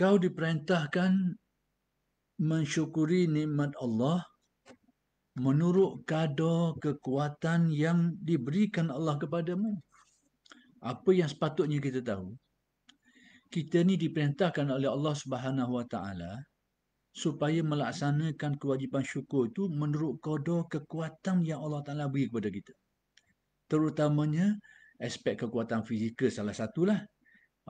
kau diperintahkan mensyukuri nikmat Allah menurut kadar kekuatan yang diberikan Allah kepadamu. Apa yang sepatutnya kita tahu? Kita ni diperintahkan oleh Allah Subhanahu Wa Taala supaya melaksanakan kewajipan syukur itu menurut kadar kekuatan yang Allah Taala beri kepada kita. Terutamanya aspek kekuatan fizikal salah satulah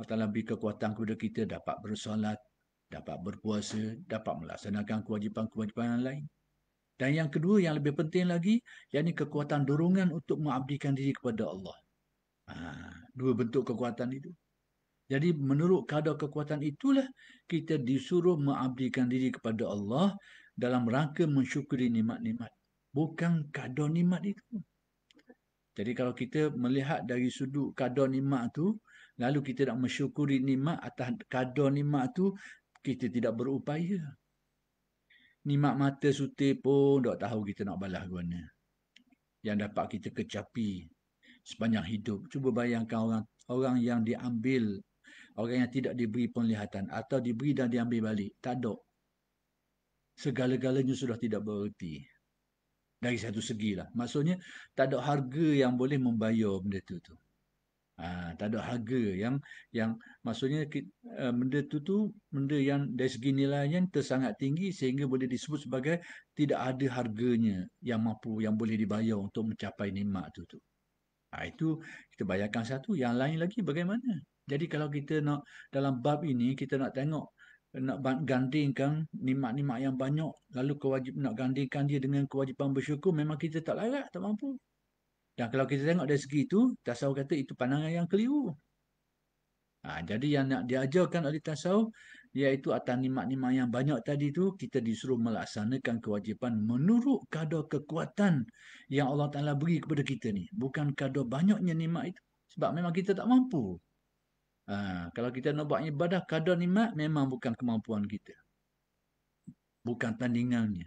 Allah Ta'ala beri kekuatan kepada kita dapat bersolat, dapat berpuasa, dapat melaksanakan kewajipan-kewajipan lain. Dan yang kedua yang lebih penting lagi, yakni kekuatan dorongan untuk mengabdikan diri kepada Allah. Ha, dua bentuk kekuatan itu. Jadi menurut kadar kekuatan itulah kita disuruh mengabdikan diri kepada Allah dalam rangka mensyukuri nikmat-nikmat. Bukan kadar nikmat itu. Jadi kalau kita melihat dari sudut kadar nikmat tu, lalu kita nak mensyukuri nikmat atas kado nikmat tu kita tidak berupaya nikmat mata suti pun tak tahu kita nak balas guna yang dapat kita kecapi sepanjang hidup cuba bayangkan orang orang yang diambil orang yang tidak diberi penglihatan atau diberi dan diambil balik tak ada segala-galanya sudah tidak bererti dari satu segi lah. Maksudnya, tak ada harga yang boleh membayar benda itu. Tu. Ha, tak ada harga yang yang maksudnya kita, uh, eh, benda tu tu benda yang dari segi nilainya tersangat tinggi sehingga boleh disebut sebagai tidak ada harganya yang mampu yang boleh dibayar untuk mencapai nikmat tu tu. Ha, itu kita bayangkan satu yang lain lagi bagaimana? Jadi kalau kita nak dalam bab ini kita nak tengok nak gandingkan nikmat-nikmat yang banyak lalu kewajib nak gandingkan dia dengan kewajipan bersyukur memang kita tak larat tak mampu dan kalau kita tengok dari segi itu, tasawuf kata itu pandangan yang keliru. Ha, jadi yang nak diajarkan oleh tasawuf, iaitu atas nimat-nimat yang banyak tadi itu kita disuruh melaksanakan kewajipan menurut kadar kekuatan yang Allah Ta'ala beri kepada kita ni. Bukan kadar banyaknya nimat itu. Sebab memang kita tak mampu. Ha, kalau kita nak buat ibadah, kadar nimat memang bukan kemampuan kita. Bukan tandingannya.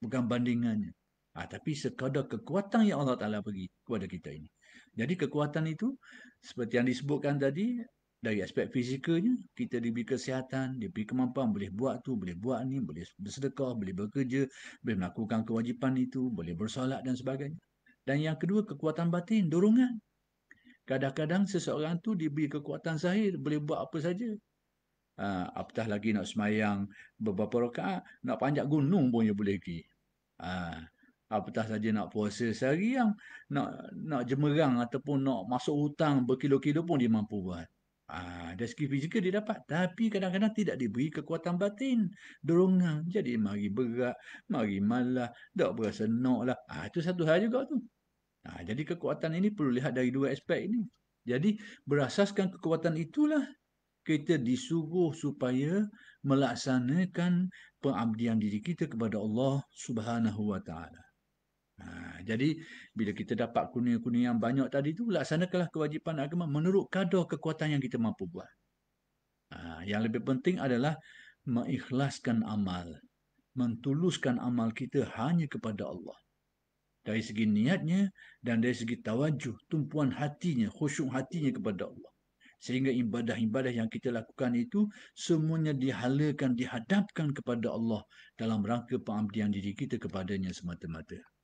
Bukan bandingannya. Ha, tapi sekadar kekuatan yang Allah Ta'ala bagi kepada kita ini. Jadi kekuatan itu seperti yang disebutkan tadi dari aspek fizikalnya kita diberi kesihatan, diberi kemampuan boleh buat tu, boleh buat ni, boleh bersedekah, boleh bekerja, boleh melakukan kewajipan itu, boleh bersolat dan sebagainya. Dan yang kedua kekuatan batin, dorongan. Kadang-kadang seseorang tu diberi kekuatan zahir, boleh buat apa saja. Ha, apatah lagi nak semayang beberapa rakaat, nak panjat gunung pun dia boleh pergi. Ha, apatah saja nak puasa sehari yang nak nak jemerang ataupun nak masuk hutang berkilo-kilo pun dia mampu buat. Ah, ha, dari segi fizikal dia dapat. Tapi kadang-kadang tidak diberi kekuatan batin. Dorongan. Jadi mari berat, mari malah, tak berasa nak lah. Ah, itu satu hal juga tu. Ah, jadi kekuatan ini perlu lihat dari dua aspek ini. Jadi berasaskan kekuatan itulah kita disuruh supaya melaksanakan pengabdian diri kita kepada Allah Subhanahu wa taala. Ha, jadi bila kita dapat kurnia-kurnia yang banyak tadi tu laksanakanlah kewajipan agama menurut kadar kekuatan yang kita mampu buat. Ha, yang lebih penting adalah mengikhlaskan amal, mentuluskan amal kita hanya kepada Allah. Dari segi niatnya dan dari segi tawajuh, tumpuan hatinya, khusyuk hatinya kepada Allah. Sehingga ibadah-ibadah yang kita lakukan itu semuanya dihalakan, dihadapkan kepada Allah dalam rangka pengabdian diri kita kepadanya semata-mata.